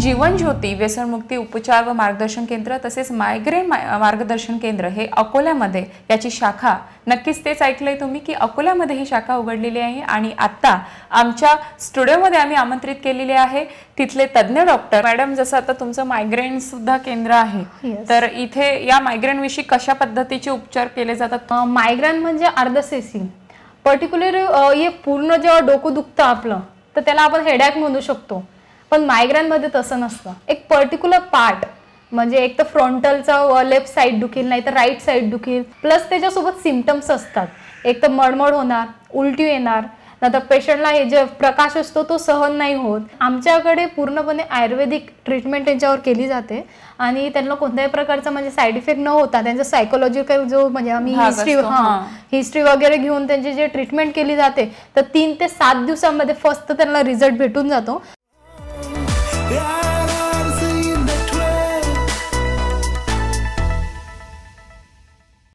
जीवन ज्योती व्यसनमुक्ती उपचार व मार्गदर्शन केंद्र तसेच मायग्रेन मार्गदर्शन केंद्र हे अकोल्यामध्ये याची शाखा नक्कीच तेच ऐकलंय तुम्ही की अकोल्यामध्ये ही शाखा उघडलेली आहे आणि आत्ता आमच्या स्टुडिओमध्ये आम्ही आमंत्रित केलेले आहे तिथले तज्ज्ञ डॉक्टर मॅडम जसं आता तुमचं मायग्रेन सुद्धा केंद्र आहे तर इथे या मायग्रेन विषयी कशा पद्धतीचे उपचार केले जातात मायग्रेन म्हणजे अर्धसेसी पर्टिक्युलर हे पूर्ण जेव्हा डोकं दुखतं आपलं तर त्याला आपण हेडॅक म्हणू शकतो पण मध्ये तसं नसतं एक पर्टिक्युलर पार्ट म्हणजे एक तर फ्रंटलचा लेफ्ट साईड दुखील नाही तर राईट साईड दुखील प्लस त्याच्यासोबत सिमटम्स असतात एक तर मडमड होणार उलटी येणार नंतर पेशंटला हे जे प्रकाश असतो तो सहन नाही होत आमच्याकडे पूर्णपणे आयुर्वेदिक ट्रीटमेंट त्यांच्यावर केली जाते आणि त्यांना कोणत्याही प्रकारचा म्हणजे साईड इफेक्ट न होता त्यांचा सायकोलॉजिकल जो म्हणजे आम्ही हिस्ट्री हिस्ट्री वगैरे घेऊन त्यांची जे ट्रीटमेंट केली जाते तर तीन ते सात दिवसांमध्ये फर्स्ट त्यांना रिझल्ट भेटून जातो